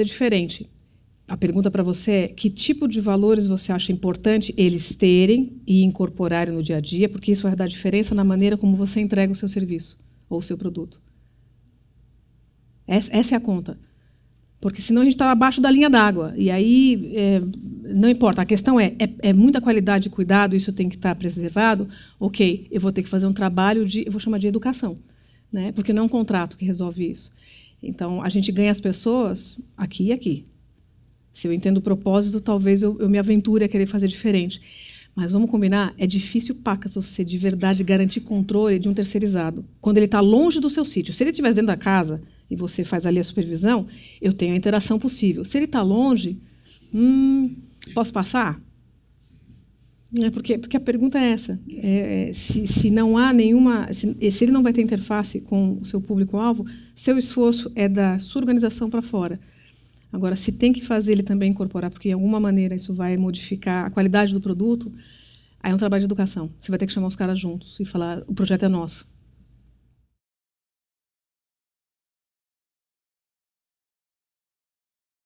é diferente. A pergunta para você é: que tipo de valores você acha importante eles terem e incorporarem no dia a dia? Porque isso vai dar diferença na maneira como você entrega o seu serviço ou o seu produto. Essa é a conta. Porque senão a gente está abaixo da linha d'água. E aí, é, não importa. A questão é, é, é muita qualidade e cuidado, isso tem que estar tá preservado. Ok, eu vou ter que fazer um trabalho de, eu vou chamar de educação. Né? Porque não é um contrato que resolve isso. Então, a gente ganha as pessoas aqui e aqui. Se eu entendo o propósito, talvez eu, eu me aventure a querer fazer diferente. Mas vamos combinar, é difícil pacas você de verdade garantir controle de um terceirizado quando ele está longe do seu sítio. Se ele estiver dentro da casa e você faz ali a supervisão, eu tenho a interação possível. Se ele está longe, hum, posso passar? É porque, porque a pergunta é essa: é, é se, se não há nenhuma, se, se, ele não vai ter interface com o seu público-alvo, seu esforço é da sua organização para fora. Agora, se tem que fazer ele também incorporar, porque de alguma maneira isso vai modificar a qualidade do produto, aí é um trabalho de educação. Você vai ter que chamar os caras juntos e falar: o projeto é nosso.